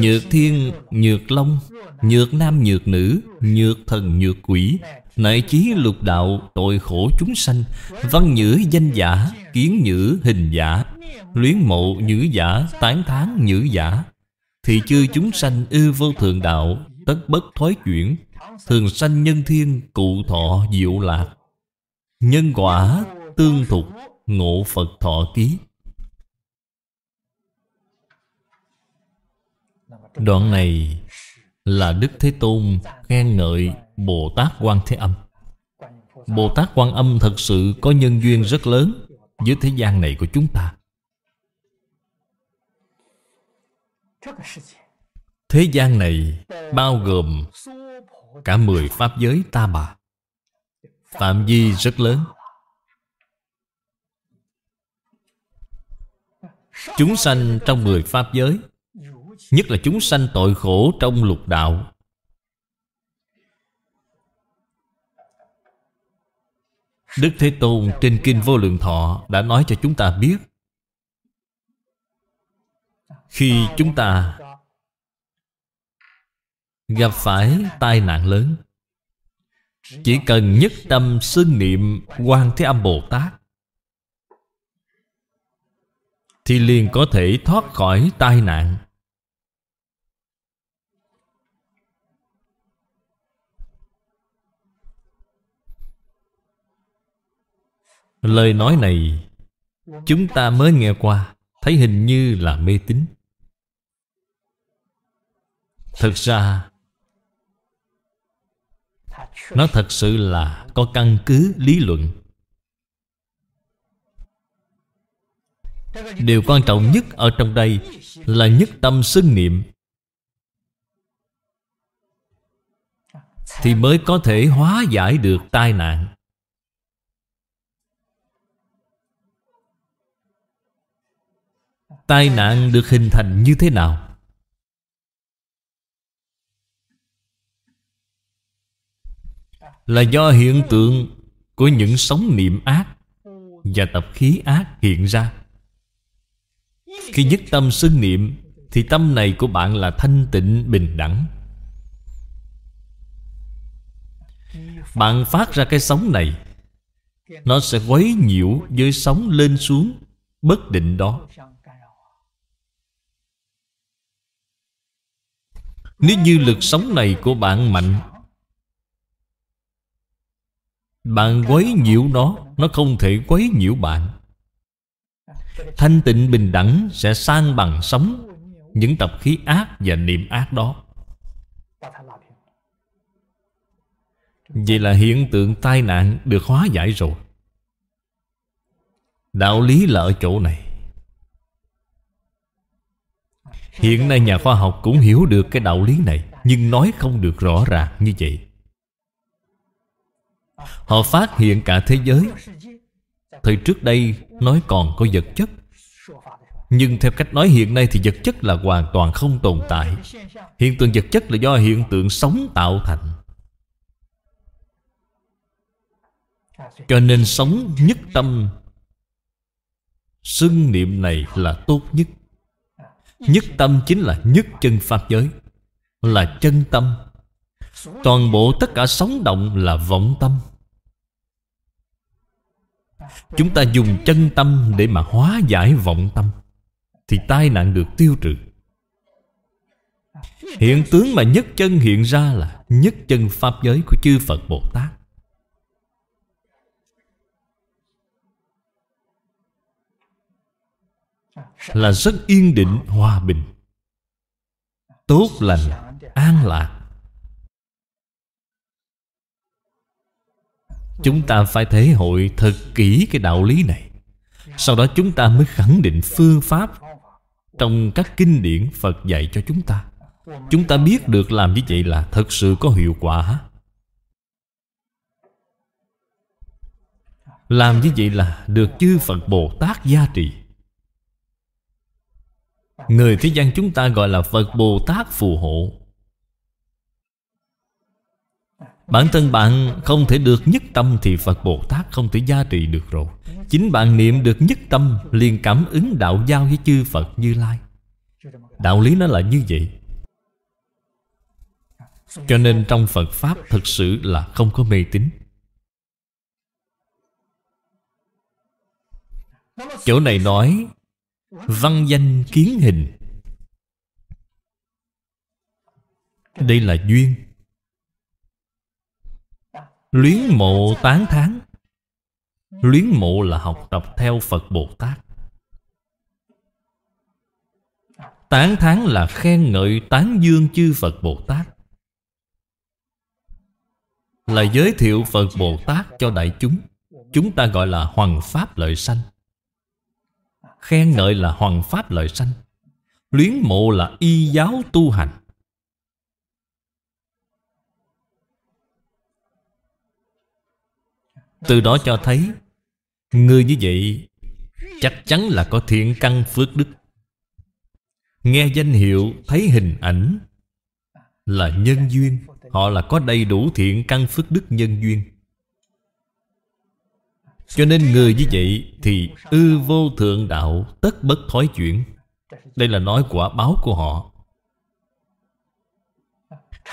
Nhược thiên, nhược long Nhược nam nhược nữ Nhược thần nhược quỷ Nại chí lục đạo tội khổ chúng sanh Văn nhữ danh giả Kiến nhữ hình giả Luyến mộ nhữ giả Tán thán nhữ giả thì chư chúng sanh ư vô thường đạo Tất bất thoái chuyển Thường sanh nhân thiên cụ thọ diệu lạc Nhân quả tương thục ngộ Phật thọ ký Đoạn này là Đức Thế Tôn khen ngợi Bồ Tát Quan Thế Âm Bồ Tát Quan Âm thật sự có nhân duyên rất lớn Với thế gian này của chúng ta Thế gian này bao gồm cả mười pháp giới ta bà Phạm vi rất lớn Chúng sanh trong mười pháp giới Nhất là chúng sanh tội khổ trong lục đạo Đức Thế Tôn trên Kinh Vô Lượng Thọ đã nói cho chúng ta biết Khi chúng ta gặp phải tai nạn lớn Chỉ cần nhất tâm xưng niệm quan Thế Âm Bồ Tát Thì liền có thể thoát khỏi tai nạn lời nói này chúng ta mới nghe qua thấy hình như là mê tín thực ra nó thật sự là có căn cứ lý luận điều quan trọng nhất ở trong đây là nhất tâm xưng niệm thì mới có thể hóa giải được tai nạn tai nạn được hình thành như thế nào là do hiện tượng của những sóng niệm ác và tập khí ác hiện ra khi nhất tâm xưng niệm thì tâm này của bạn là thanh tịnh bình đẳng bạn phát ra cái sóng này nó sẽ quấy nhiễu với sóng lên xuống bất định đó Nếu như lực sống này của bạn mạnh Bạn quấy nhiễu nó Nó không thể quấy nhiễu bạn Thanh tịnh bình đẳng sẽ sang bằng sống Những tập khí ác và niệm ác đó Vậy là hiện tượng tai nạn được hóa giải rồi Đạo lý là ở chỗ này Hiện nay nhà khoa học cũng hiểu được cái đạo lý này Nhưng nói không được rõ ràng như vậy Họ phát hiện cả thế giới Thời trước đây nói còn có vật chất Nhưng theo cách nói hiện nay thì vật chất là hoàn toàn không tồn tại Hiện tượng vật chất là do hiện tượng sống tạo thành Cho nên sống nhất tâm Xưng niệm này là tốt nhất Nhất tâm chính là nhất chân Pháp giới Là chân tâm Toàn bộ tất cả sóng động là vọng tâm Chúng ta dùng chân tâm để mà hóa giải vọng tâm Thì tai nạn được tiêu trừ Hiện tướng mà nhất chân hiện ra là Nhất chân Pháp giới của chư Phật Bồ Tát là rất yên định hòa bình tốt lành an lạc chúng ta phải thể hội thật kỹ cái đạo lý này sau đó chúng ta mới khẳng định phương pháp trong các kinh điển phật dạy cho chúng ta chúng ta biết được làm như vậy là thật sự có hiệu quả làm như vậy là được chư phật bồ tát gia trì Người thế gian chúng ta gọi là Phật Bồ Tát phù hộ Bản thân bạn không thể được nhất tâm Thì Phật Bồ Tát không thể gia trì được rồi Chính bạn niệm được nhất tâm liền cảm ứng đạo giao với chư Phật Như Lai Đạo lý nó là như vậy Cho nên trong Phật Pháp thật sự là không có mê tín Chỗ này nói văn danh kiến hình đây là duyên luyến mộ tán thán luyến mộ là học tập theo phật bồ tát tán thán là khen ngợi tán dương chư phật bồ tát là giới thiệu phật bồ tát cho đại chúng chúng ta gọi là hoằng pháp lợi sanh Khen ngợi là hoàng pháp lợi sanh Luyến mộ là y giáo tu hành Từ đó cho thấy Người như vậy Chắc chắn là có thiện căn phước đức Nghe danh hiệu Thấy hình ảnh Là nhân duyên Họ là có đầy đủ thiện căn phước đức nhân duyên cho nên người như vậy Thì ư vô thượng đạo Tất bất thói chuyển Đây là nói quả báo của họ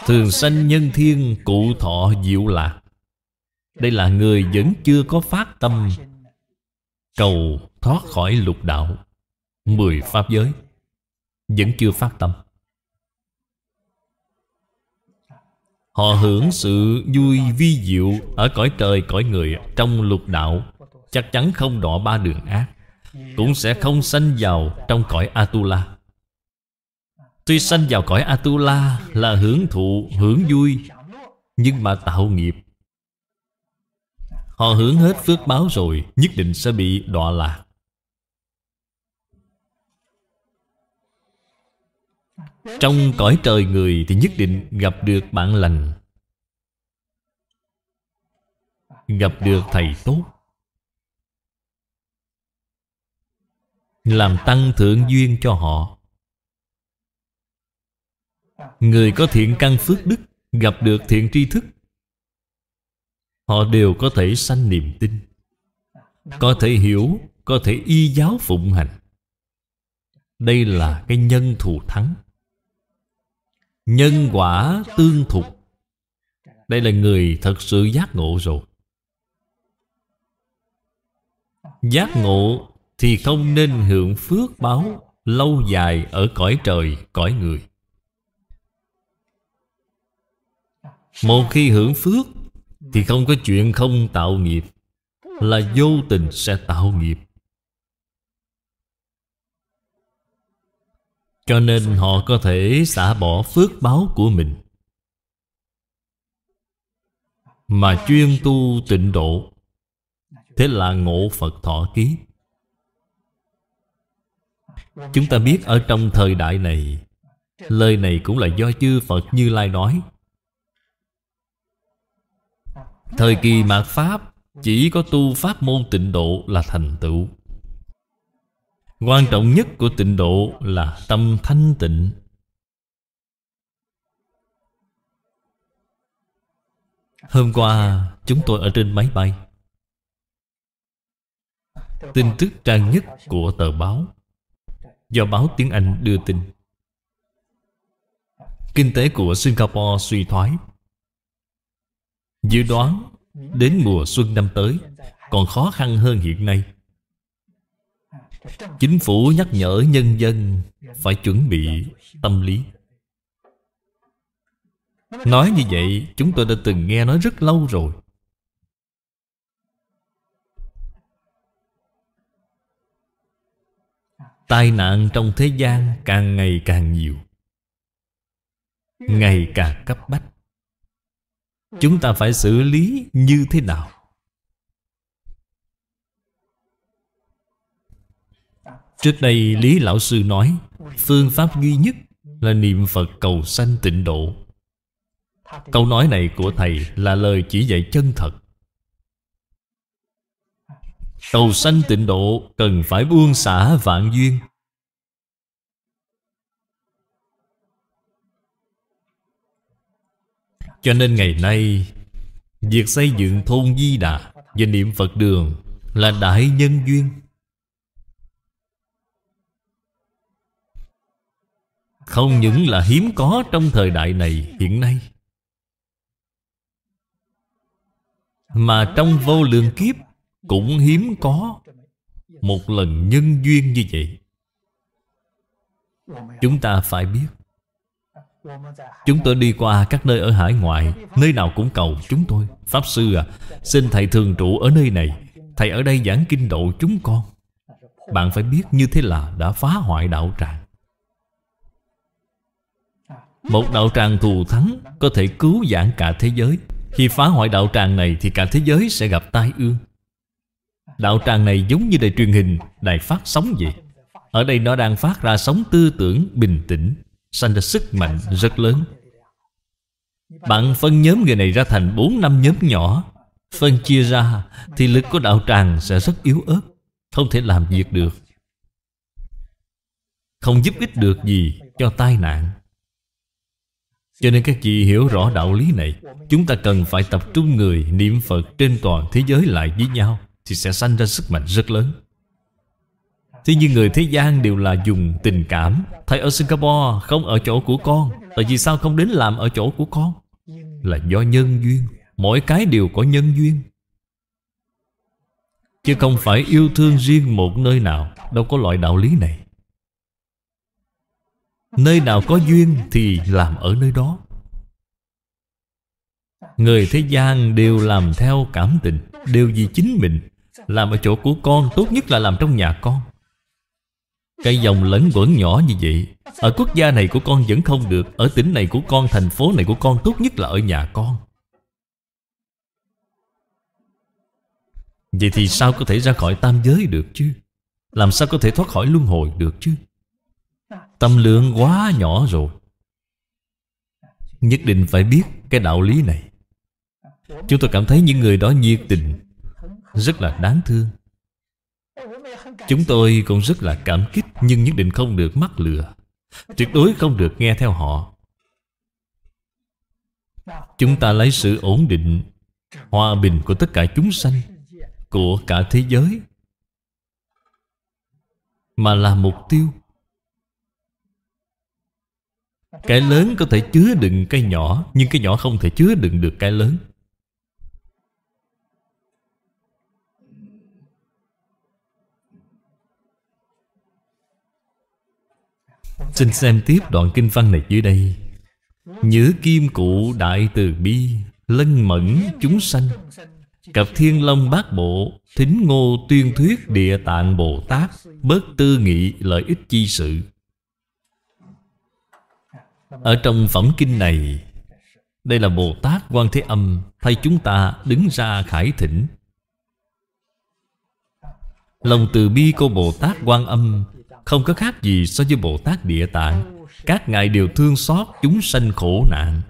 Thường sanh nhân thiên cụ thọ diệu lạc Đây là người vẫn chưa có phát tâm Cầu thoát khỏi lục đạo Mười pháp giới Vẫn chưa phát tâm Họ hưởng sự vui vi diệu Ở cõi trời cõi người Trong lục đạo Chắc chắn không đọa ba đường ác Cũng sẽ không sanh vào trong cõi Atula Tuy sanh vào cõi Atula là hưởng thụ, hưởng vui Nhưng mà tạo nghiệp Họ hưởng hết phước báo rồi Nhất định sẽ bị đọa lạc Trong cõi trời người thì nhất định gặp được bạn lành Gặp được thầy tốt làm tăng thượng duyên cho họ người có thiện căn phước đức gặp được thiện tri thức họ đều có thể sanh niềm tin có thể hiểu có thể y giáo phụng hành đây là cái nhân thù thắng nhân quả tương thục đây là người thật sự giác ngộ rồi giác ngộ thì không nên hưởng phước báo lâu dài ở cõi trời, cõi người. Một khi hưởng phước thì không có chuyện không tạo nghiệp là vô tình sẽ tạo nghiệp. Cho nên họ có thể xả bỏ phước báo của mình Mà chuyên tu tịnh độ Thế là ngộ Phật thọ ký Chúng ta biết ở trong thời đại này Lời này cũng là do chư Phật Như Lai nói Thời kỳ mạt Pháp Chỉ có tu Pháp môn tịnh độ là thành tựu Quan trọng nhất của tịnh độ là tâm thanh tịnh Hôm qua chúng tôi ở trên máy bay Tin tức trang nhất của tờ báo do báo tiếng Anh đưa tin. Kinh tế của Singapore suy thoái. Dự đoán đến mùa xuân năm tới còn khó khăn hơn hiện nay. Chính phủ nhắc nhở nhân dân phải chuẩn bị tâm lý. Nói như vậy chúng tôi đã từng nghe nói rất lâu rồi tai nạn trong thế gian càng ngày càng nhiều ngày càng cấp bách chúng ta phải xử lý như thế nào trước đây lý lão sư nói phương pháp duy nhất là niệm phật cầu sanh tịnh độ câu nói này của thầy là lời chỉ dạy chân thật Cầu sanh tịnh độ cần phải buông xả vạn duyên Cho nên ngày nay Việc xây dựng thôn Di Đà Và niệm Phật đường Là đại nhân duyên Không những là hiếm có trong thời đại này hiện nay Mà trong vô lượng kiếp cũng hiếm có một lần nhân duyên như vậy chúng ta phải biết Chúng tôi đi qua các nơi ở hải ngoại Nơi nào cũng cầu chúng tôi Pháp Sư à Xin Thầy thường trụ ở nơi này Thầy ở đây giảng kinh độ chúng con Bạn phải biết như thế là đã phá hoại đạo tràng Một đạo tràng thù thắng Có thể cứu giảng cả thế giới Khi phá hoại đạo tràng này Thì cả thế giới sẽ gặp tai ương Đạo tràng này giống như đài truyền hình Đài phát sóng vậy Ở đây nó đang phát ra sóng tư tưởng bình tĩnh Sanh ra sức mạnh rất lớn Bạn phân nhóm người này ra thành 4 năm nhóm nhỏ Phân chia ra Thì lực của đạo tràng sẽ rất yếu ớt Không thể làm việc được Không giúp ích được gì cho tai nạn cho nên các chị hiểu rõ đạo lý này Chúng ta cần phải tập trung người niệm Phật trên toàn thế giới lại với nhau thì sẽ sanh ra sức mạnh rất lớn Thế nhưng người thế gian đều là dùng tình cảm Thầy ở Singapore không ở chỗ của con Tại vì sao không đến làm ở chỗ của con Là do nhân duyên Mỗi cái đều có nhân duyên Chứ không phải yêu thương riêng một nơi nào Đâu có loại đạo lý này Nơi nào có duyên thì làm ở nơi đó Người thế gian đều làm theo cảm tình Đều vì chính mình làm ở chỗ của con Tốt nhất là làm trong nhà con Cây dòng lẫn quẩn nhỏ như vậy Ở quốc gia này của con vẫn không được Ở tỉnh này của con, thành phố này của con Tốt nhất là ở nhà con Vậy thì sao có thể ra khỏi tam giới được chứ Làm sao có thể thoát khỏi luân hồi được chứ Tâm lượng quá nhỏ rồi Nhất định phải biết cái đạo lý này Chúng tôi cảm thấy những người đó nhiệt tình rất là đáng thương Chúng tôi cũng rất là cảm kích Nhưng nhất định không được mắc lừa Tuyệt đối không được nghe theo họ Chúng ta lấy sự ổn định Hòa bình của tất cả chúng sanh Của cả thế giới Mà là mục tiêu Cái lớn có thể chứa đựng cái nhỏ Nhưng cái nhỏ không thể chứa đựng được cái lớn Xin xem tiếp đoạn kinh văn này dưới đây Nhớ kim cụ đại từ bi Lân mẫn chúng sanh Cặp thiên long bát bộ Thính ngô tuyên thuyết địa tạng Bồ Tát Bớt tư nghị lợi ích chi sự Ở trong phẩm kinh này Đây là Bồ Tát quan Thế Âm Thay chúng ta đứng ra khải thỉnh Lòng từ bi của Bồ Tát quan Âm không có khác gì so với Bồ Tát Địa Tạng Các ngài đều thương xót chúng sanh khổ nạn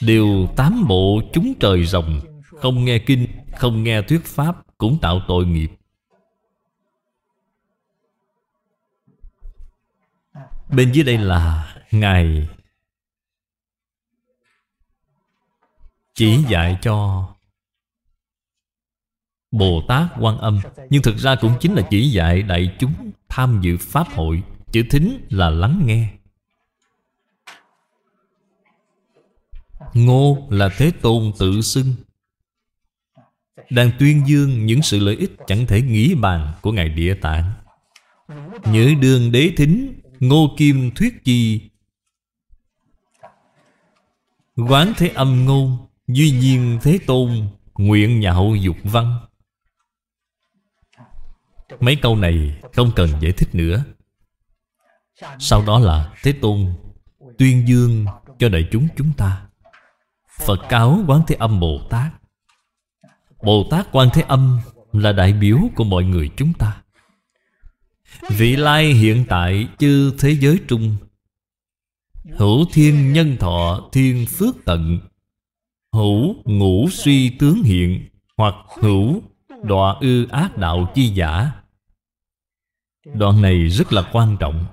Đều tám bộ chúng trời rồng Không nghe kinh, không nghe thuyết pháp Cũng tạo tội nghiệp Bên dưới đây là Ngài Chỉ dạy cho Bồ Tát Quan Âm Nhưng thực ra cũng chính là chỉ dạy đại chúng tham dự Pháp hội Chữ thính là lắng nghe Ngô là Thế Tôn tự xưng Đang tuyên dương những sự lợi ích chẳng thể nghĩ bàn của Ngài Địa Tạng Nhớ đường đế thính Ngô Kim thuyết chi Quán thế âm ngôn Duy nhiên thế tôn Nguyện nhạo dục văn Mấy câu này không cần giải thích nữa Sau đó là Thế Tôn tuyên dương cho đại chúng chúng ta Phật cáo Quán Thế Âm Bồ Tát Bồ Tát Quan Thế Âm là đại biểu của mọi người chúng ta Vị lai hiện tại chư thế giới trung Hữu thiên nhân thọ thiên phước tận Hữu ngũ suy tướng hiện Hoặc hữu đọa ư ác đạo chi giả đoạn này rất là quan trọng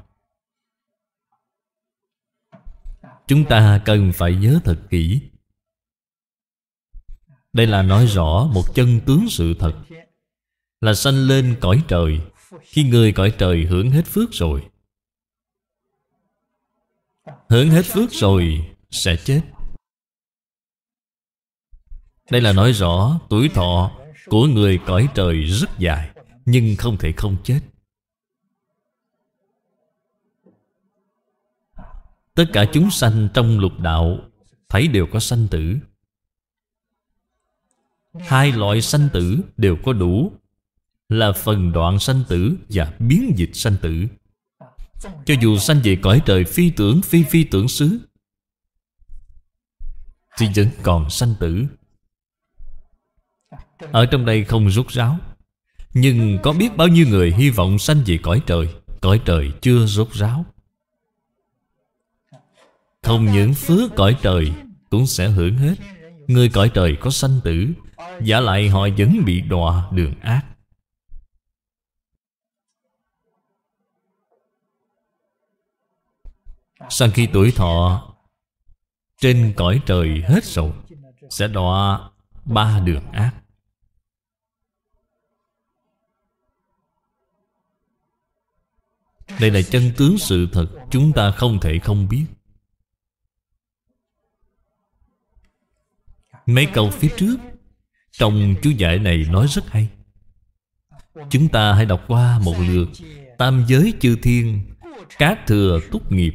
chúng ta cần phải nhớ thật kỹ đây là nói rõ một chân tướng sự thật là sanh lên cõi trời khi người cõi trời hưởng hết phước rồi hưởng hết phước rồi sẽ chết đây là nói rõ tuổi thọ của người cõi trời rất dài nhưng không thể không chết Tất cả chúng sanh trong lục đạo Thấy đều có sanh tử Hai loại sanh tử đều có đủ Là phần đoạn sanh tử và biến dịch sanh tử Cho dù sanh về cõi trời phi tưởng phi phi tưởng xứ Thì vẫn còn sanh tử Ở trong đây không rút ráo Nhưng có biết bao nhiêu người hy vọng sanh về cõi trời Cõi trời chưa rốt ráo không những phước cõi trời Cũng sẽ hưởng hết Người cõi trời có sanh tử Giả lại họ vẫn bị đọa đường ác sau khi tuổi thọ Trên cõi trời hết rồi Sẽ đọa ba đường ác Đây là chân tướng sự thật Chúng ta không thể không biết Mấy câu phía trước Trong chú giải này nói rất hay Chúng ta hãy đọc qua một lượt Tam giới chư thiên Các thừa túc nghiệp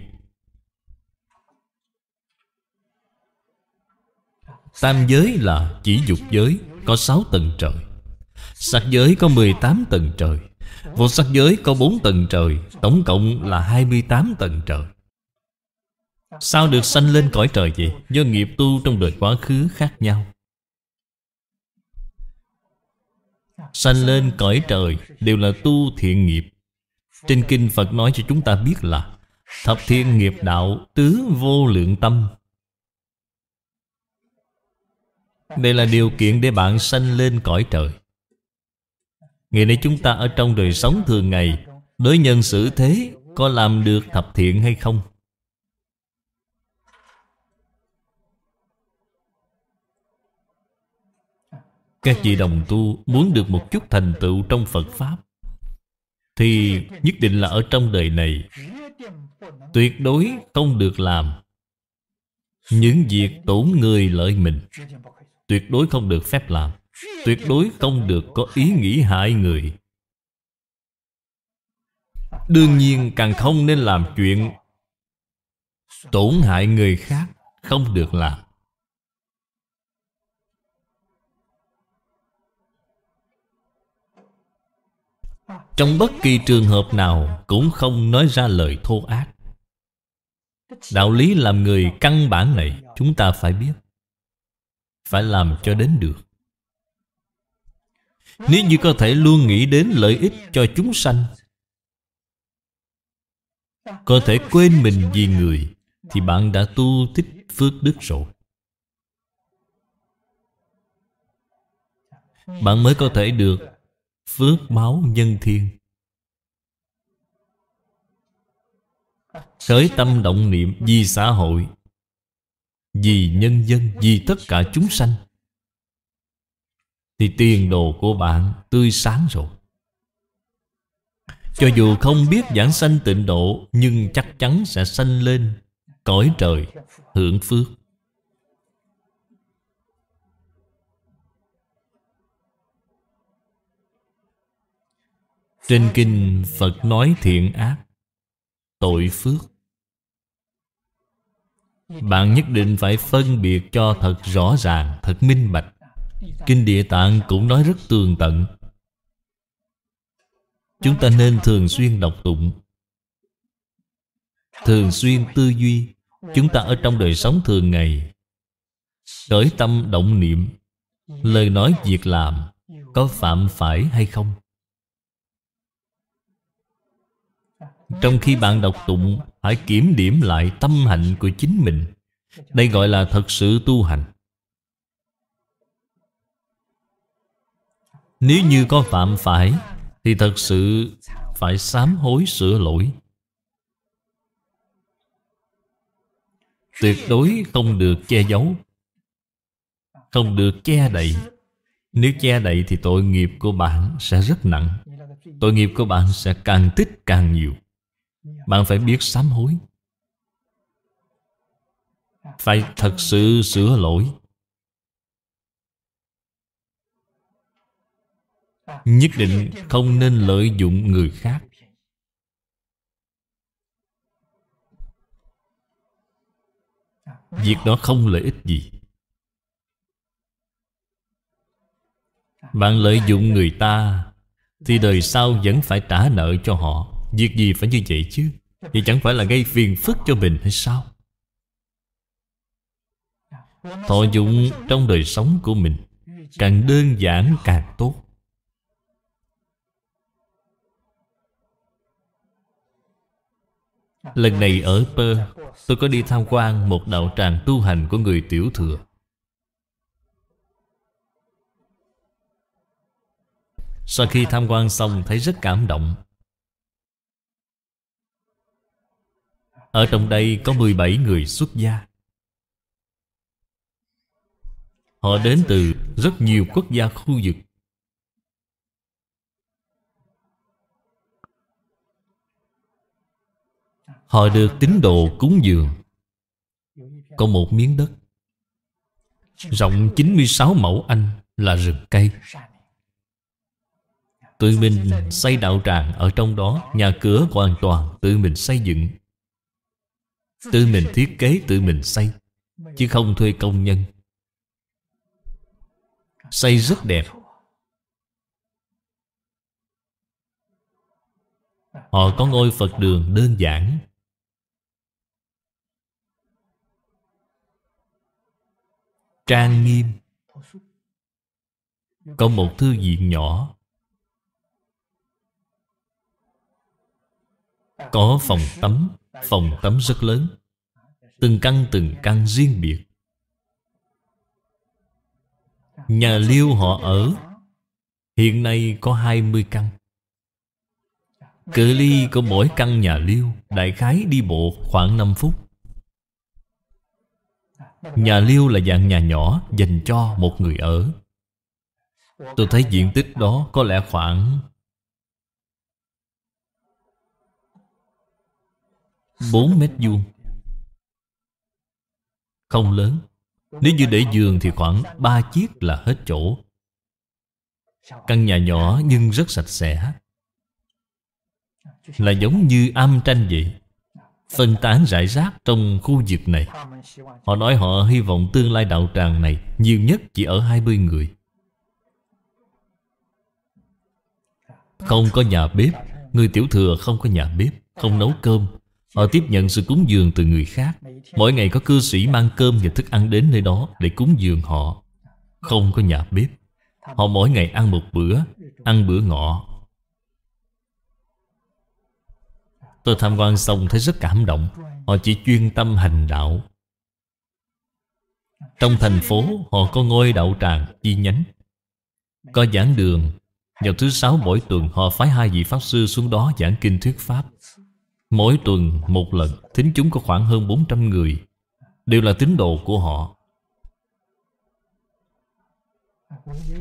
Tam giới là chỉ dục giới Có 6 tầng trời Sắc giới có 18 tầng trời Vô sắc giới có 4 tầng trời Tổng cộng là 28 tầng trời Sao được sanh lên cõi trời vậy? Do nghiệp tu trong đời quá khứ khác nhau Sanh lên cõi trời đều là tu thiện nghiệp Trên kinh Phật nói cho chúng ta biết là Thập thiên nghiệp đạo tứ vô lượng tâm Đây là điều kiện để bạn sanh lên cõi trời Ngày nay chúng ta ở trong đời sống thường ngày Đối nhân xử thế Có làm được thập thiện hay không Các vị đồng tu muốn được một chút thành tựu trong Phật Pháp Thì nhất định là ở trong đời này Tuyệt đối không được làm Những việc tổn người lợi mình Tuyệt đối không được phép làm Tuyệt đối không được có ý nghĩ hại người Đương nhiên càng không nên làm chuyện Tổn hại người khác Không được làm Trong bất kỳ trường hợp nào Cũng không nói ra lời thô ác Đạo lý làm người căn bản này Chúng ta phải biết Phải làm cho đến được Nếu như có thể luôn nghĩ đến lợi ích cho chúng sanh Có thể quên mình vì người Thì bạn đã tu thích phước đức rồi Bạn mới có thể được Phước báo nhân thiên Khởi tâm động niệm vì xã hội Vì nhân dân, vì tất cả chúng sanh Thì tiền đồ của bạn tươi sáng rồi Cho dù không biết giảng sanh tịnh độ Nhưng chắc chắn sẽ sanh lên Cõi trời, hưởng phước Trên kinh Phật nói thiện ác Tội phước Bạn nhất định phải phân biệt cho thật rõ ràng Thật minh bạch Kinh Địa Tạng cũng nói rất tường tận Chúng ta nên thường xuyên đọc tụng Thường xuyên tư duy Chúng ta ở trong đời sống thường ngày Khởi tâm động niệm Lời nói việc làm Có phạm phải hay không Trong khi bạn đọc tụng Hãy kiểm điểm lại tâm hạnh của chính mình Đây gọi là thật sự tu hành Nếu như có phạm phải Thì thật sự phải sám hối sửa lỗi Tuyệt đối không được che giấu Không được che đậy Nếu che đậy thì tội nghiệp của bạn sẽ rất nặng Tội nghiệp của bạn sẽ càng tích càng nhiều bạn phải biết sám hối phải thật sự sửa lỗi nhất định không nên lợi dụng người khác việc đó không lợi ích gì bạn lợi dụng người ta thì đời sau vẫn phải trả nợ cho họ Việc gì phải như vậy chứ Vậy chẳng phải là gây phiền phức cho mình hay sao Thọ dụng trong đời sống của mình Càng đơn giản càng tốt Lần này ở Pơ Tôi có đi tham quan một đạo tràng tu hành của người tiểu thừa Sau khi tham quan xong thấy rất cảm động Ở trong đây có 17 người xuất gia Họ đến từ rất nhiều quốc gia khu vực Họ được tín đồ cúng dường Có một miếng đất Rộng 96 mẫu anh là rừng cây Tự mình xây đạo tràng ở trong đó Nhà cửa hoàn toàn tự mình xây dựng Tự mình thiết kế tự mình xây Chứ không thuê công nhân Xây rất đẹp Họ có ngôi Phật đường đơn giản Trang nghiêm Có một thư viện nhỏ Có phòng tắm Phòng tắm rất lớn Từng căn từng căn riêng biệt Nhà liêu họ ở Hiện nay có 20 căn Cự ly của mỗi căn nhà liêu Đại khái đi bộ khoảng 5 phút Nhà liêu là dạng nhà nhỏ Dành cho một người ở Tôi thấy diện tích đó có lẽ khoảng 4 mét vuông Không lớn Nếu như để giường thì khoảng 3 chiếc là hết chỗ Căn nhà nhỏ nhưng rất sạch sẽ Là giống như âm tranh vậy Phân tán rải rác trong khu vực này Họ nói họ hy vọng tương lai đạo tràng này Nhiều nhất chỉ ở 20 người Không có nhà bếp Người tiểu thừa không có nhà bếp Không nấu cơm Họ tiếp nhận sự cúng dường từ người khác Mỗi ngày có cư sĩ mang cơm và thức ăn đến nơi đó Để cúng dường họ Không có nhà bếp Họ mỗi ngày ăn một bữa Ăn bữa ngọ Tôi tham quan xong thấy rất cảm động Họ chỉ chuyên tâm hành đạo Trong thành phố họ có ngôi đạo tràng chi nhánh Có giảng đường Vào thứ sáu mỗi tuần họ phái hai vị Pháp Sư xuống đó giảng kinh thuyết Pháp Mỗi tuần một lần Thính chúng có khoảng hơn 400 người Đều là tín đồ của họ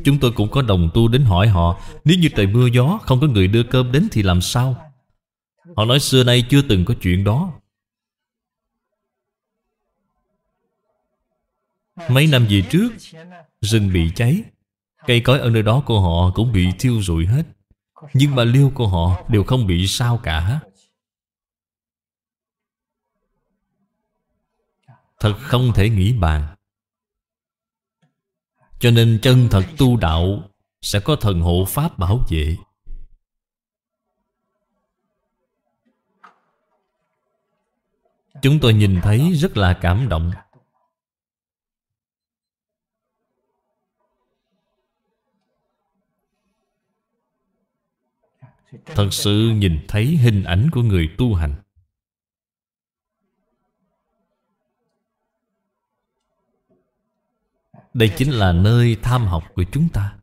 Chúng tôi cũng có đồng tu đến hỏi họ Nếu như trời mưa gió Không có người đưa cơm đến thì làm sao Họ nói xưa nay chưa từng có chuyện đó Mấy năm về trước Rừng bị cháy Cây cối ở nơi đó của họ cũng bị thiêu rụi hết Nhưng mà liêu của họ đều không bị sao cả Thật không thể nghĩ bàn Cho nên chân thật tu đạo Sẽ có thần hộ Pháp bảo vệ Chúng tôi nhìn thấy rất là cảm động Thật sự nhìn thấy hình ảnh của người tu hành Đây chính là nơi tham học của chúng ta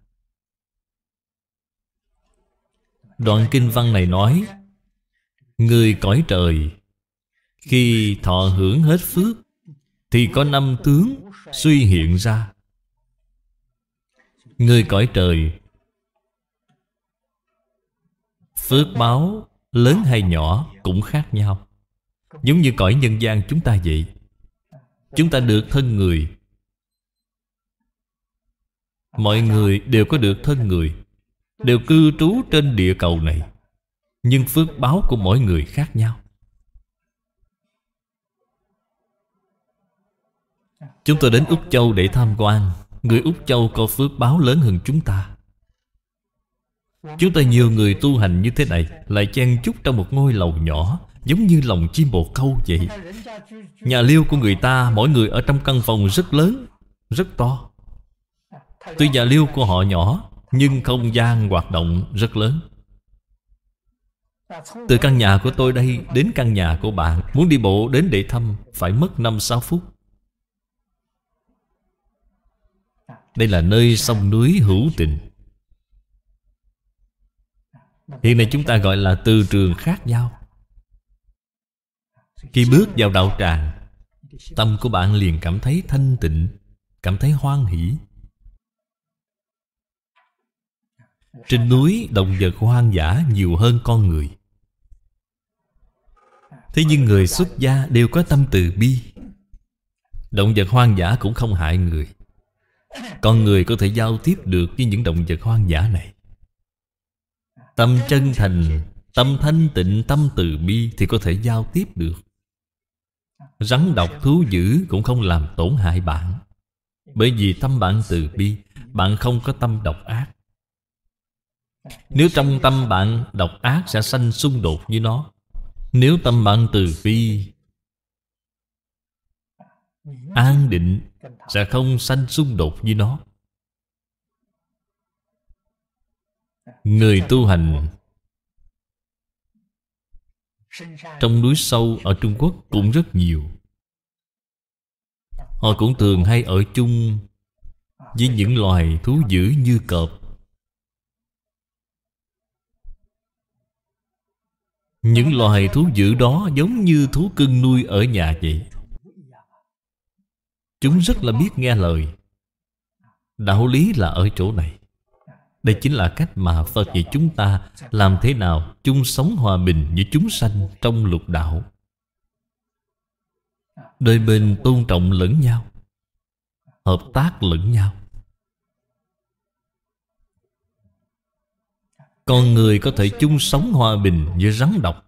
Đoạn kinh văn này nói Người cõi trời Khi thọ hưởng hết phước Thì có năm tướng suy hiện ra Người cõi trời Phước báo lớn hay nhỏ cũng khác nhau Giống như cõi nhân gian chúng ta vậy Chúng ta được thân người Mọi người đều có được thân người Đều cư trú trên địa cầu này Nhưng phước báo của mỗi người khác nhau Chúng tôi đến Úc Châu để tham quan Người Úc Châu có phước báo lớn hơn chúng ta Chúng ta nhiều người tu hành như thế này Lại chen chúc trong một ngôi lầu nhỏ Giống như lòng chim bồ câu vậy Nhà liêu của người ta Mỗi người ở trong căn phòng rất lớn Rất to Tuy nhà liêu của họ nhỏ Nhưng không gian hoạt động rất lớn Từ căn nhà của tôi đây đến căn nhà của bạn Muốn đi bộ đến để thăm Phải mất 5-6 phút Đây là nơi sông núi hữu tình Hiện nay chúng ta gọi là từ trường khác nhau Khi bước vào đạo tràng Tâm của bạn liền cảm thấy thanh tịnh Cảm thấy hoan hỷ Trên núi động vật hoang dã nhiều hơn con người Thế nhưng người xuất gia đều có tâm từ bi Động vật hoang dã cũng không hại người Con người có thể giao tiếp được với những động vật hoang dã này Tâm chân thành, tâm thanh tịnh, tâm từ bi thì có thể giao tiếp được Rắn độc thú dữ cũng không làm tổn hại bạn Bởi vì tâm bạn từ bi Bạn không có tâm độc ác nếu trong tâm bạn độc ác sẽ sanh xung đột với nó Nếu tâm bạn từ bi An định sẽ không sanh xung đột với nó Người tu hành Trong núi sâu ở Trung Quốc cũng rất nhiều Họ cũng thường hay ở chung Với những loài thú dữ như cọp Những loài thú dữ đó giống như thú cưng nuôi ở nhà vậy Chúng rất là biết nghe lời Đạo lý là ở chỗ này Đây chính là cách mà Phật dạy chúng ta Làm thế nào chung sống hòa bình với chúng sanh trong lục đạo đời bên tôn trọng lẫn nhau Hợp tác lẫn nhau Con người có thể chung sống hòa bình với rắn độc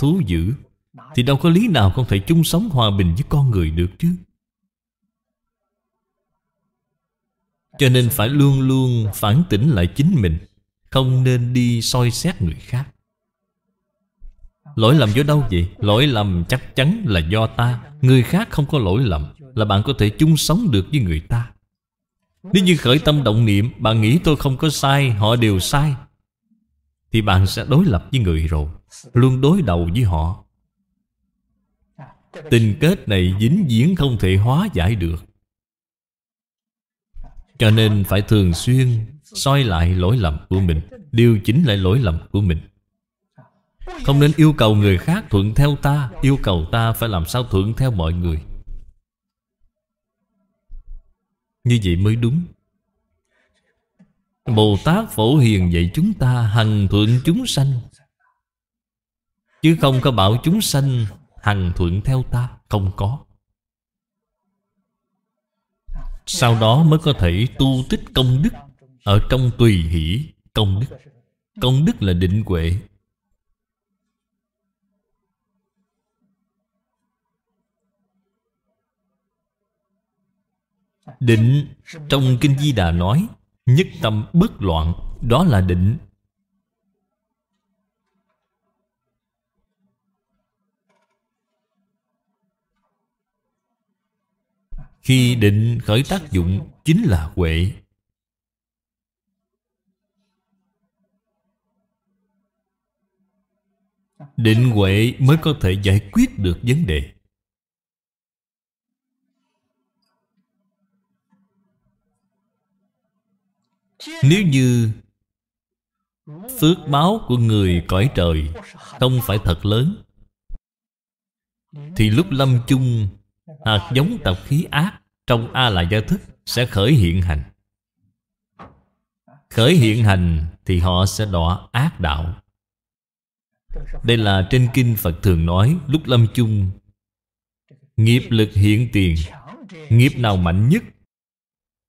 Thú dữ Thì đâu có lý nào con thể chung sống hòa bình với con người được chứ Cho nên phải luôn luôn phản tỉnh lại chính mình Không nên đi soi xét người khác Lỗi lầm do đâu vậy? Lỗi lầm chắc chắn là do ta Người khác không có lỗi lầm Là bạn có thể chung sống được với người ta Nếu như khởi tâm động niệm Bạn nghĩ tôi không có sai Họ đều sai thì bạn sẽ đối lập với người rồi luôn đối đầu với họ tình kết này dính diễn không thể hóa giải được cho nên phải thường xuyên soi lại lỗi lầm của mình điều chỉnh lại lỗi lầm của mình không nên yêu cầu người khác thuận theo ta yêu cầu ta phải làm sao thuận theo mọi người như vậy mới đúng Bồ Tát Phổ Hiền dạy chúng ta hằng thuận chúng sanh Chứ không có bảo chúng sanh hằng thuận theo ta Không có Sau đó mới có thể tu tích công đức Ở trong tùy hỷ công đức Công đức là định huệ Định trong Kinh Di Đà nói Nhất tâm bất loạn Đó là định Khi định khởi tác dụng Chính là huệ Định huệ mới có thể giải quyết được vấn đề Nếu như Phước báo của người cõi trời Không phải thật lớn Thì lúc lâm chung Hạt giống tập khí ác Trong A-la gia thức Sẽ khởi hiện hành Khởi hiện hành Thì họ sẽ đọa ác đạo Đây là trên kinh Phật thường nói Lúc lâm chung Nghiệp lực hiện tiền Nghiệp nào mạnh nhất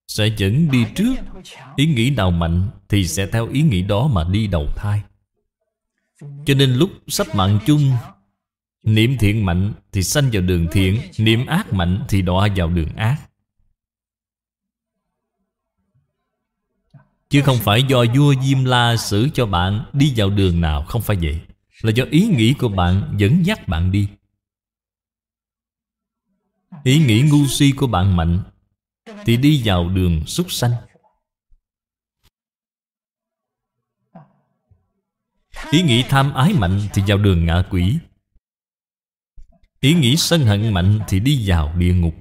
sẽ dẫn đi trước ý nghĩ nào mạnh thì sẽ theo ý nghĩ đó mà đi đầu thai cho nên lúc sắp mạng chung niệm thiện mạnh thì sanh vào đường thiện niệm ác mạnh thì đọa vào đường ác chứ không phải do vua diêm la xử cho bạn đi vào đường nào không phải vậy là do ý nghĩ của bạn dẫn dắt bạn đi ý nghĩ ngu si của bạn mạnh thì đi vào đường súc sanh ý nghĩ tham ái mạnh thì vào đường ngạ quỷ ý nghĩ sân hận mạnh thì đi vào địa ngục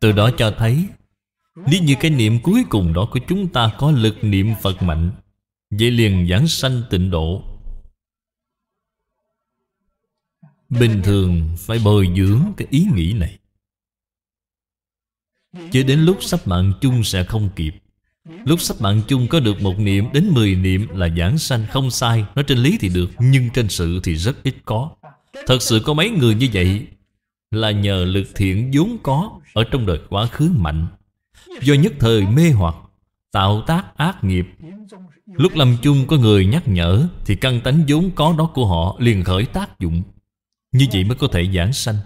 từ đó cho thấy nếu như cái niệm cuối cùng đó của chúng ta có lực niệm phật mạnh vậy liền giảng sanh tịnh độ bình thường phải bồi dưỡng cái ý nghĩ này Chứ đến lúc sắp mạng chung sẽ không kịp Lúc sắp mạng chung có được một niệm đến 10 niệm là giảng sanh không sai Nói trên lý thì được nhưng trên sự thì rất ít có Thật sự có mấy người như vậy Là nhờ lực thiện vốn có Ở trong đời quá khứ mạnh Do nhất thời mê hoặc Tạo tác ác nghiệp Lúc lâm chung có người nhắc nhở Thì căn tánh vốn có đó của họ liền khởi tác dụng Như vậy mới có thể giảng sanh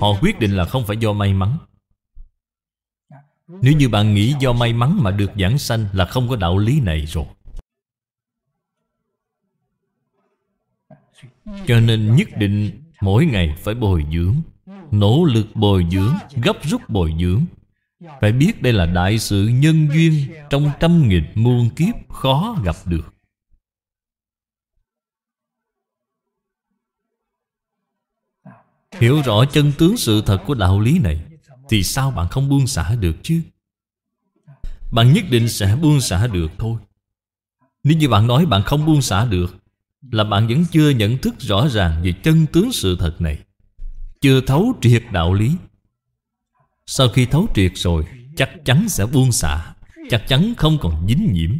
Họ quyết định là không phải do may mắn nếu như bạn nghĩ do may mắn mà được giảng sanh là không có đạo lý này rồi Cho nên nhất định mỗi ngày phải bồi dưỡng Nỗ lực bồi dưỡng, gấp rút bồi dưỡng Phải biết đây là đại sự nhân duyên Trong trăm nghìn muôn kiếp khó gặp được Hiểu rõ chân tướng sự thật của đạo lý này thì sao bạn không buông xả được chứ Bạn nhất định sẽ buông xả được thôi Nếu như bạn nói bạn không buông xả được Là bạn vẫn chưa nhận thức rõ ràng về chân tướng sự thật này Chưa thấu triệt đạo lý Sau khi thấu triệt rồi Chắc chắn sẽ buông xả Chắc chắn không còn dính nhiễm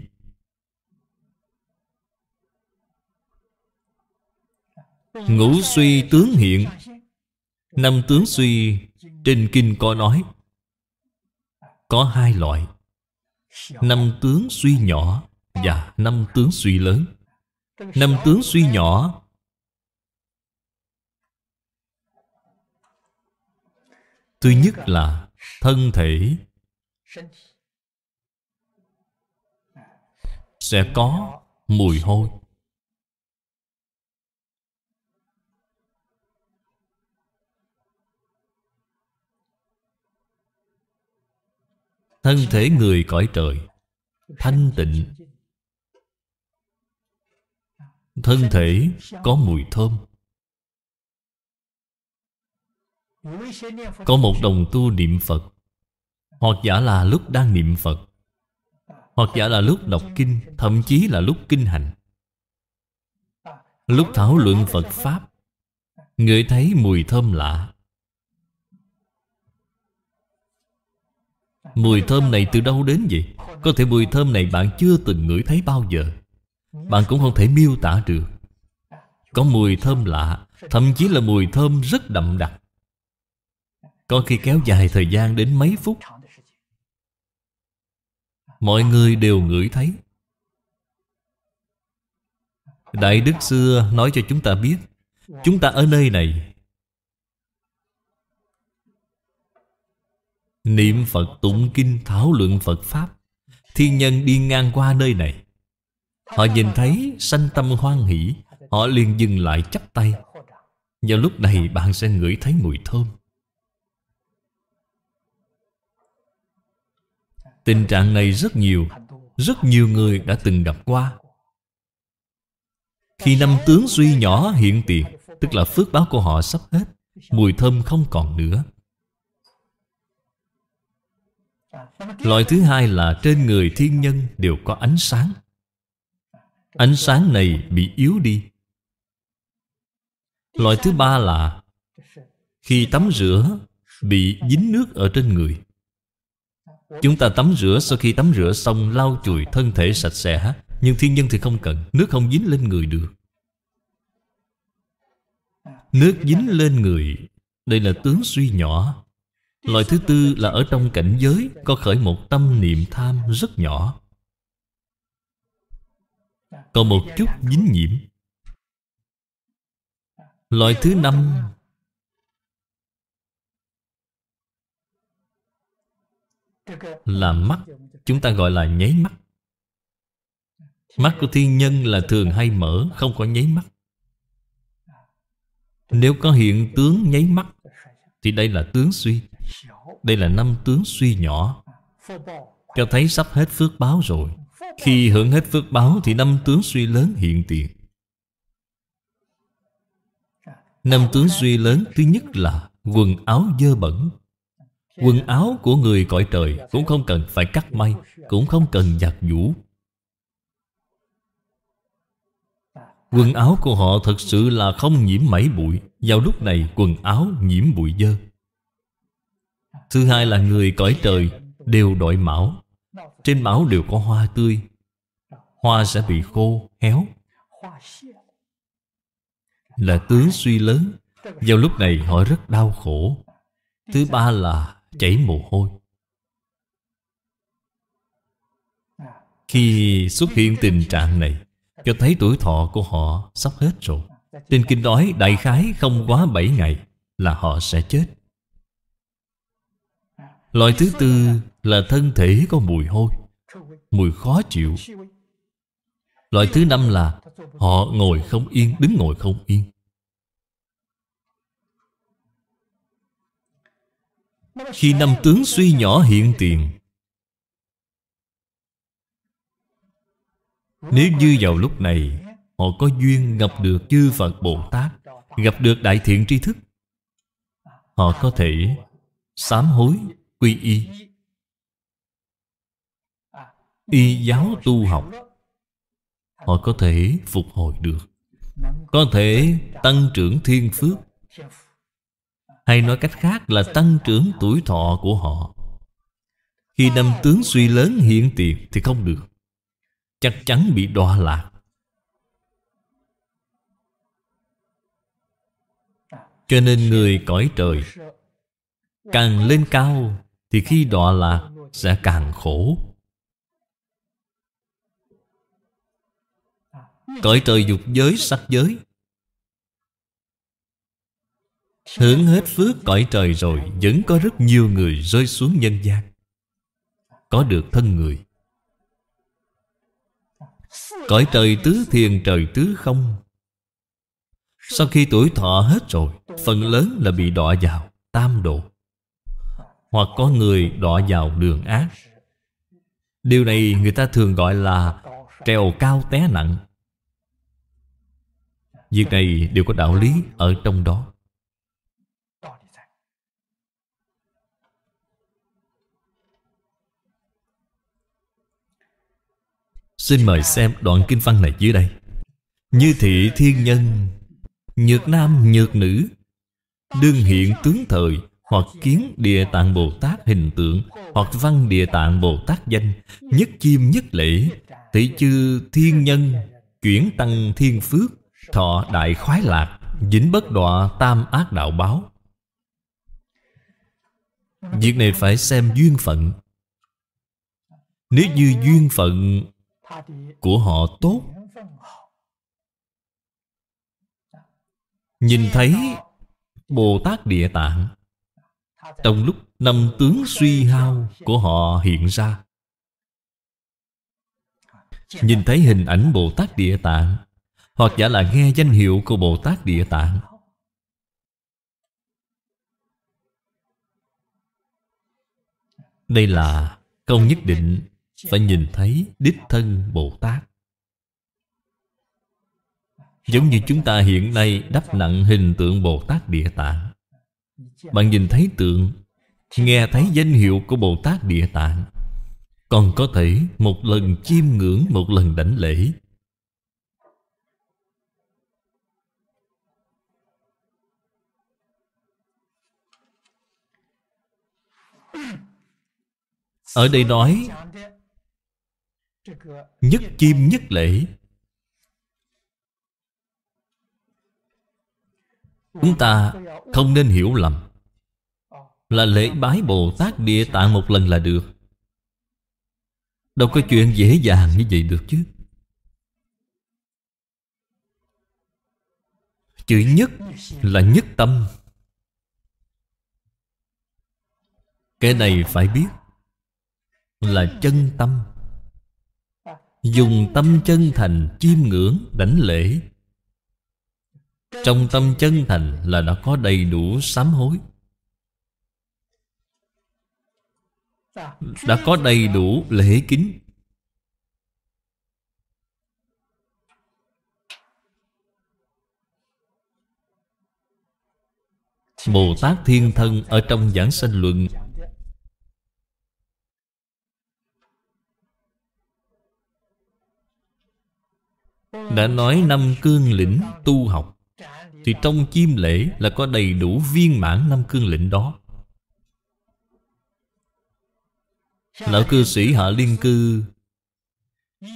Ngũ suy tướng hiện Năm tướng suy trên kinh có nói Có hai loại Năm tướng suy nhỏ Và năm tướng suy lớn Năm tướng suy nhỏ Thứ nhất là thân thể Sẽ có mùi hôi thân thể người cõi trời thanh tịnh thân thể có mùi thơm có một đồng tu niệm phật hoặc giả là lúc đang niệm phật hoặc giả là lúc đọc kinh thậm chí là lúc kinh hành lúc thảo luận phật pháp người thấy mùi thơm lạ Mùi thơm này từ đâu đến vậy? Có thể mùi thơm này bạn chưa từng ngửi thấy bao giờ Bạn cũng không thể miêu tả được Có mùi thơm lạ Thậm chí là mùi thơm rất đậm đặc Có khi kéo dài thời gian đến mấy phút Mọi người đều ngửi thấy Đại Đức xưa nói cho chúng ta biết Chúng ta ở nơi này Niệm Phật tụng kinh thảo luận Phật Pháp Thiên nhân đi ngang qua nơi này Họ nhìn thấy sanh tâm hoan hỷ Họ liền dừng lại chắp tay Vào lúc này bạn sẽ ngửi thấy mùi thơm Tình trạng này rất nhiều Rất nhiều người đã từng gặp qua Khi năm tướng suy nhỏ hiện tiền Tức là phước báo của họ sắp hết Mùi thơm không còn nữa Loại thứ hai là trên người thiên nhân đều có ánh sáng Ánh sáng này bị yếu đi Loại thứ ba là Khi tắm rửa Bị dính nước ở trên người Chúng ta tắm rửa sau khi tắm rửa xong lau chùi thân thể sạch sẽ Nhưng thiên nhân thì không cần Nước không dính lên người được Nước dính lên người Đây là tướng suy nhỏ Loại thứ tư là ở trong cảnh giới Có khởi một tâm niệm tham rất nhỏ Còn một chút dính nhiễm Loại thứ năm Là mắt Chúng ta gọi là nháy mắt Mắt của thiên nhân là thường hay mở Không có nháy mắt Nếu có hiện tướng nháy mắt Thì đây là tướng suy đây là năm tướng suy nhỏ Cho thấy sắp hết phước báo rồi Khi hưởng hết phước báo Thì năm tướng suy lớn hiện tiền Năm tướng suy lớn thứ nhất là Quần áo dơ bẩn Quần áo của người cõi trời Cũng không cần phải cắt may Cũng không cần giặt vũ Quần áo của họ thật sự là không nhiễm mảy bụi Vào lúc này quần áo nhiễm bụi dơ Thứ hai là người cõi trời đều đội mão Trên mão đều có hoa tươi Hoa sẽ bị khô, héo Là tướng suy lớn Vào lúc này họ rất đau khổ Thứ ba là chảy mồ hôi Khi xuất hiện tình trạng này Cho thấy tuổi thọ của họ sắp hết rồi Trên kinh nói đại khái không quá 7 ngày Là họ sẽ chết Loại thứ tư là thân thể có mùi hôi Mùi khó chịu Loại thứ năm là Họ ngồi không yên, đứng ngồi không yên Khi năm tướng suy nhỏ hiện tiền Nếu như vào lúc này Họ có duyên gặp được chư Phật Bồ Tát Gặp được Đại Thiện Tri Thức Họ có thể sám hối quy y y giáo tu học họ có thể phục hồi được có thể tăng trưởng thiên phước hay nói cách khác là tăng trưởng tuổi thọ của họ khi năm tướng suy lớn hiện tiền thì không được chắc chắn bị đọa lạc cho nên người cõi trời càng lên cao thì khi đọa lạc sẽ càng khổ cõi trời dục giới sắc giới hưởng hết phước cõi trời rồi vẫn có rất nhiều người rơi xuống nhân gian có được thân người cõi trời tứ thiền trời tứ không sau khi tuổi thọ hết rồi phần lớn là bị đọa vào tam độ hoặc có người đọa vào đường ác điều này người ta thường gọi là trèo cao té nặng việc này đều có đạo lý ở trong đó Xin mời xem đoạn kinh văn này dưới đây Như thị thiên nhân Nhược nam nhược nữ Đương hiện tướng thời hoặc kiến địa tạng bồ tát hình tượng hoặc văn địa tạng bồ tát danh nhất chiêm nhất lễ thị chư thiên nhân chuyển tăng thiên phước thọ đại khoái lạc dính bất đọa tam ác đạo báo việc này phải xem duyên phận nếu như duyên phận của họ tốt nhìn thấy bồ tát địa tạng trong lúc năm tướng suy hao của họ hiện ra Nhìn thấy hình ảnh Bồ Tát Địa Tạng Hoặc giả là nghe danh hiệu của Bồ Tát Địa Tạng Đây là câu nhất định Phải nhìn thấy đích thân Bồ Tát Giống như chúng ta hiện nay đắp nặng hình tượng Bồ Tát Địa Tạng bạn nhìn thấy tượng Nghe thấy danh hiệu của Bồ Tát Địa Tạng Còn có thể một lần chiêm ngưỡng Một lần đảnh lễ Ở đây nói Nhất chim nhất lễ Chúng ta không nên hiểu lầm là lễ bái Bồ Tát Địa Tạng một lần là được Đâu có chuyện dễ dàng như vậy được chứ Chữ nhất là nhất tâm Cái này phải biết Là chân tâm Dùng tâm chân thành chiêm ngưỡng đánh lễ Trong tâm chân thành là đã có đầy đủ sám hối đã có đầy đủ lễ kính Bồ Tát Thiên Thân ở trong giảng sanh luận Đã nói năm cương lĩnh tu học Thì trong chim lễ là có đầy đủ viên mãn năm cương lĩnh đó Lão cư sĩ Hạ Liên Cư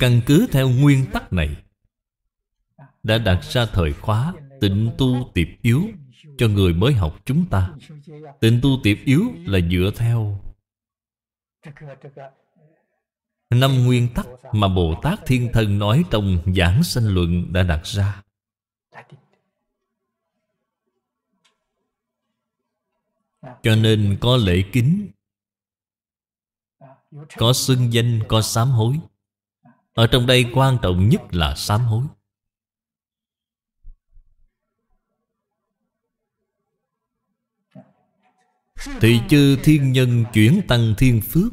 Căn cứ theo nguyên tắc này Đã đặt ra thời khóa tịnh tu tiệp yếu Cho người mới học chúng ta Tịnh tu tiệp yếu là dựa theo Năm nguyên tắc mà Bồ Tát Thiên Thân nói trong Giảng Sanh Luận đã đặt ra Cho nên có lễ kính có xưng danh có sám hối ở trong đây quan trọng nhất là sám hối thì chư thiên nhân chuyển tăng thiên phước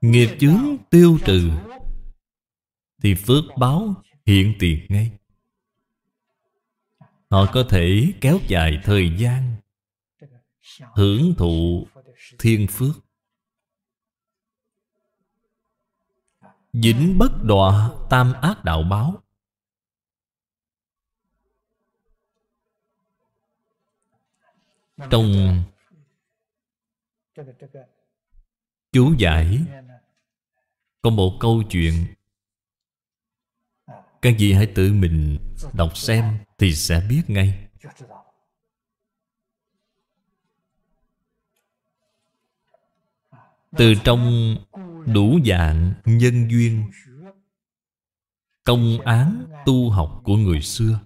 Nghiệp chướng tiêu trừ Thì phước báo hiện tiền ngay Họ có thể kéo dài thời gian Hưởng thụ thiên phước Dính bất đọa tam ác đạo báo Trong Chú giải Có một câu chuyện Các vị hãy tự mình đọc xem Thì sẽ biết ngay từ trong đủ dạng nhân duyên công án tu học của người xưa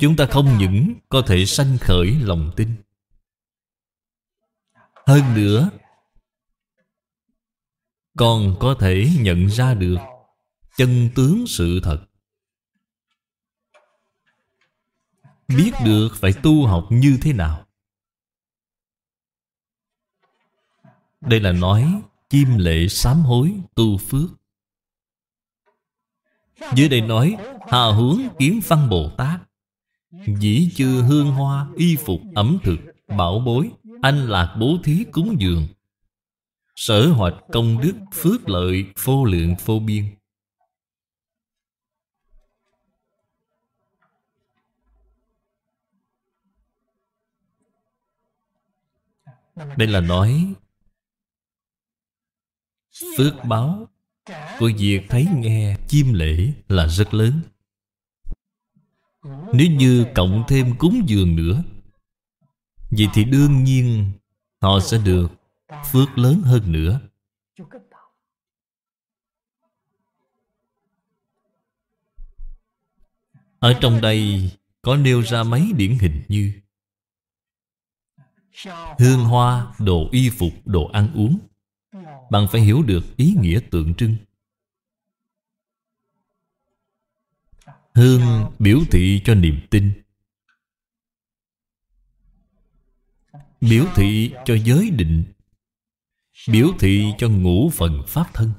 chúng ta không những có thể sanh khởi lòng tin hơn nữa còn có thể nhận ra được chân tướng sự thật biết được phải tu học như thế nào Đây là nói chim lệ sám hối tu phước Dưới đây nói Hà hướng kiến văn Bồ Tát Dĩ chư hương hoa Y phục ẩm thực Bảo bối Anh lạc bố thí cúng dường Sở hoạch công đức Phước lợi vô lượng vô biên Đây là nói phước báo của việc thấy nghe chim lễ là rất lớn nếu như cộng thêm cúng dường nữa Vậy thì đương nhiên Họ sẽ được phước lớn hơn nữa Ở trong đây có nêu ra mấy điển hình như Hương hoa, đồ y phục, đồ ăn uống bạn phải hiểu được ý nghĩa tượng trưng hương biểu thị cho niềm tin biểu thị cho giới định biểu thị cho ngũ phần pháp thân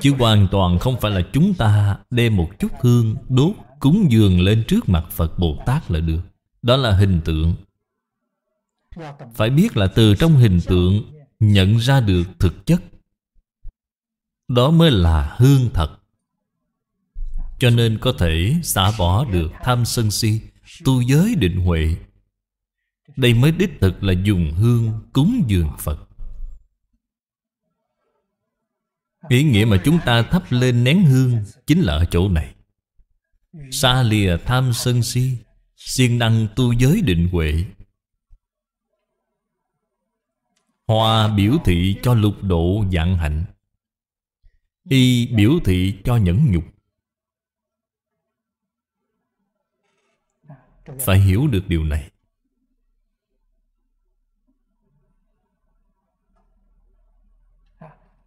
chứ hoàn toàn không phải là chúng ta đem một chút hương đốt cúng dường lên trước mặt phật bồ tát là được đó là hình tượng phải biết là từ trong hình tượng Nhận ra được thực chất Đó mới là hương thật Cho nên có thể xả bỏ được tham sân si Tu giới định huệ Đây mới đích thực là dùng hương cúng dường Phật Ý nghĩa mà chúng ta thắp lên nén hương Chính là ở chỗ này Xa lìa tham sân si siêng năng tu giới định huệ Hoa biểu thị cho lục độ dạng hạnh Y biểu thị cho nhẫn nhục Phải hiểu được điều này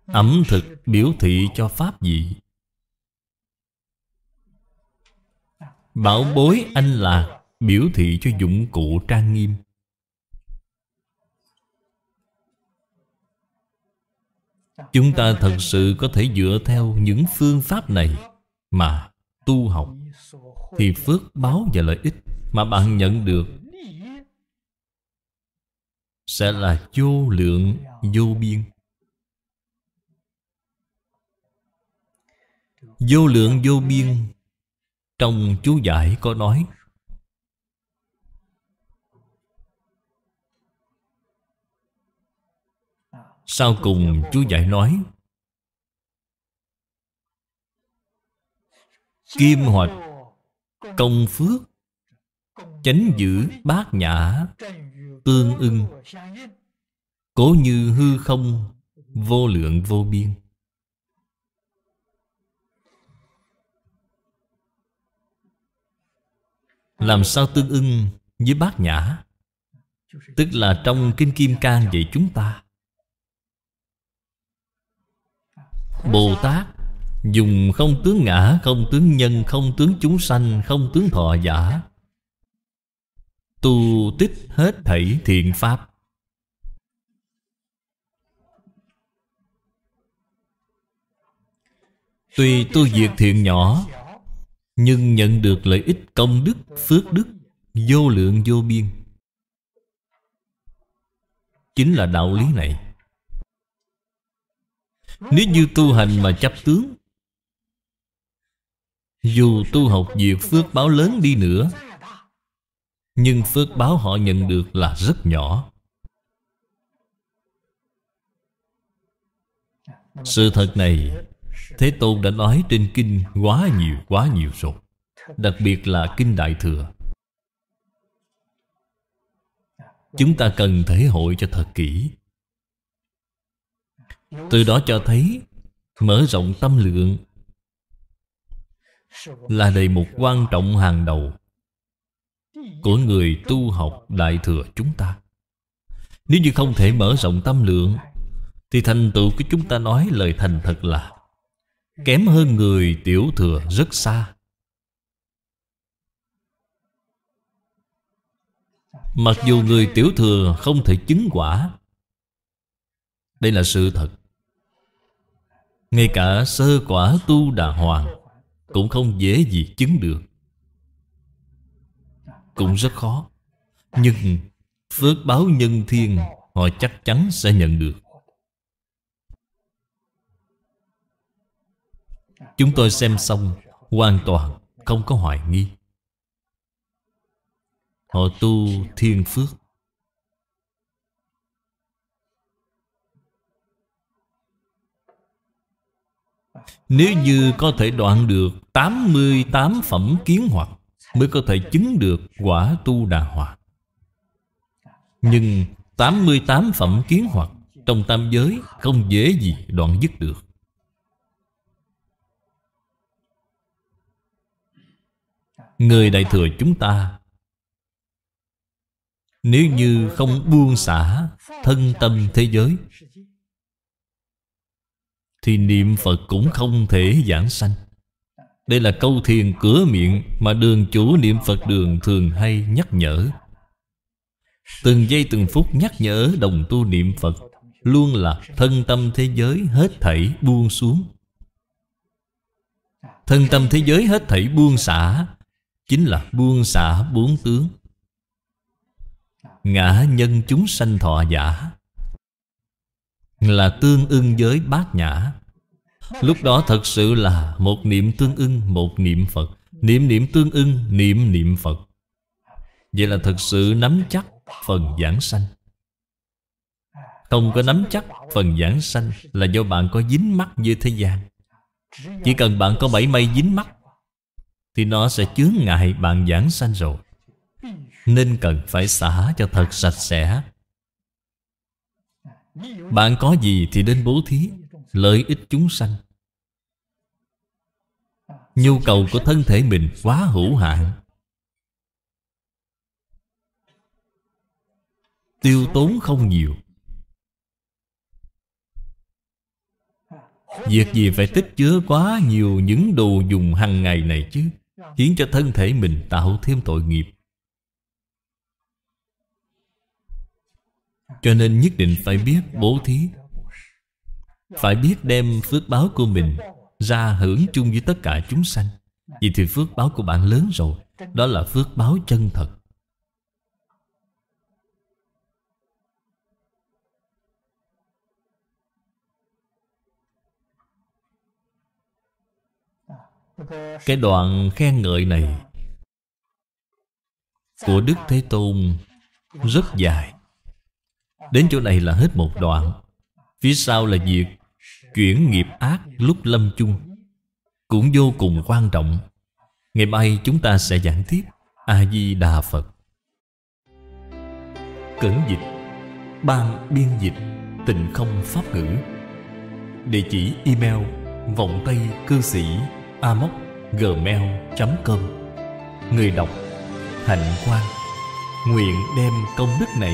Ẩm thực biểu thị cho pháp vị Bảo bối anh lạc biểu thị cho dụng cụ trang nghiêm Chúng ta thật sự có thể dựa theo những phương pháp này mà tu học Thì phước báo và lợi ích mà bạn nhận được Sẽ là vô lượng, vô biên Vô lượng vô biên Trong chú giải có nói Sau cùng chú giải nói Kim hoạch Công phước Chánh giữ bát nhã Tương ưng Cố như hư không Vô lượng vô biên Làm sao tương ưng với bát nhã Tức là trong Kinh Kim Cang dạy chúng ta Bồ Tát Dùng không tướng ngã, không tướng nhân, không tướng chúng sanh, không tướng thọ giả Tu tích hết thảy thiện pháp Tuy tu việc thiện nhỏ Nhưng nhận được lợi ích công đức, phước đức Vô lượng vô biên Chính là đạo lý này nếu như tu hành mà chấp tướng Dù tu học việc phước báo lớn đi nữa Nhưng phước báo họ nhận được là rất nhỏ Sự thật này Thế Tôn đã nói trên kinh quá nhiều quá nhiều rồi Đặc biệt là kinh Đại Thừa Chúng ta cần thể hội cho thật kỹ từ đó cho thấy Mở rộng tâm lượng Là đề mục quan trọng hàng đầu Của người tu học Đại Thừa chúng ta Nếu như không thể mở rộng tâm lượng Thì thành tựu của chúng ta nói lời thành thật là Kém hơn người tiểu thừa rất xa Mặc dù người tiểu thừa không thể chứng quả Đây là sự thật ngay cả sơ quả tu đà hoàng Cũng không dễ gì chứng được Cũng rất khó Nhưng phước báo nhân thiên Họ chắc chắn sẽ nhận được Chúng tôi xem xong Hoàn toàn không có hoài nghi Họ tu thiên phước Nếu như có thể đoạn được 88 phẩm kiến hoặc Mới có thể chứng được quả tu đà hòa Nhưng 88 phẩm kiến hoặc Trong tam giới không dễ gì đoạn dứt được Người Đại Thừa chúng ta Nếu như không buông xả Thân tâm thế giới thì niệm Phật cũng không thể giảng sanh Đây là câu thiền cửa miệng mà đường chủ niệm Phật đường thường hay nhắc nhở Từng giây từng phút nhắc nhở đồng tu niệm Phật Luôn là thân tâm thế giới hết thảy buông xuống Thân tâm thế giới hết thảy buông xả Chính là buông xả bốn tướng Ngã nhân chúng sanh thọ giả là tương ưng với bát nhã Lúc đó thật sự là một niệm tương ưng, một niệm Phật Niệm niệm tương ưng, niệm niệm Phật Vậy là thật sự nắm chắc phần giảng sanh Không có nắm chắc phần giảng sanh là do bạn có dính mắt như thế gian Chỉ cần bạn có bảy mây dính mắt Thì nó sẽ chướng ngại bạn giảng sanh rồi Nên cần phải xả cho thật sạch sẽ bạn có gì thì đến bố thí Lợi ích chúng sanh Nhu cầu của thân thể mình quá hữu hạn Tiêu tốn không nhiều Việc gì phải tích chứa quá nhiều những đồ dùng hàng ngày này chứ Khiến cho thân thể mình tạo thêm tội nghiệp Cho nên nhất định phải biết bố thí Phải biết đem phước báo của mình Ra hưởng chung với tất cả chúng sanh Vì thì phước báo của bạn lớn rồi Đó là phước báo chân thật Cái đoạn khen ngợi này Của Đức Thế Tôn Rất dài Đến chỗ này là hết một đoạn Phía sau là việc Chuyển nghiệp ác lúc lâm chung Cũng vô cùng quan trọng Ngày mai chúng ta sẽ giảng tiếp A-di-đà Phật Cẩn dịch Ban biên dịch Tịnh không pháp ngữ Địa chỉ email Vọng Tây cư sĩ amoc gmail.com Người đọc Hạnh Quan Nguyện đem công đức này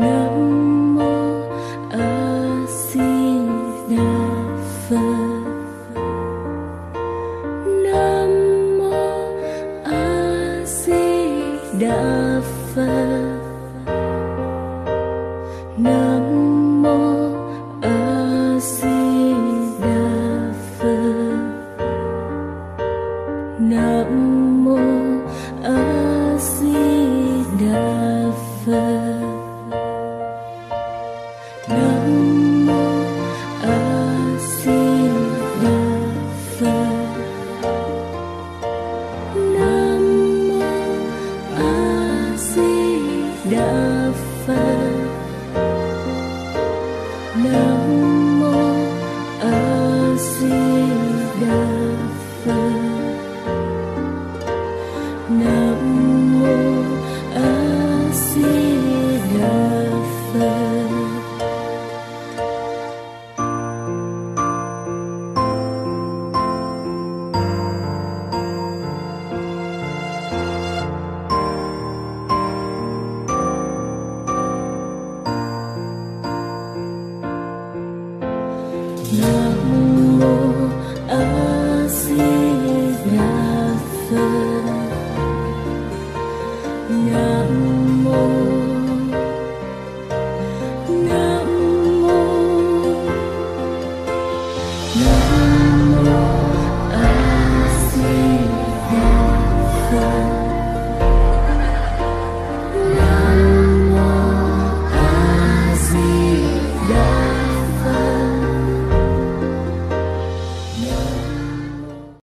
能。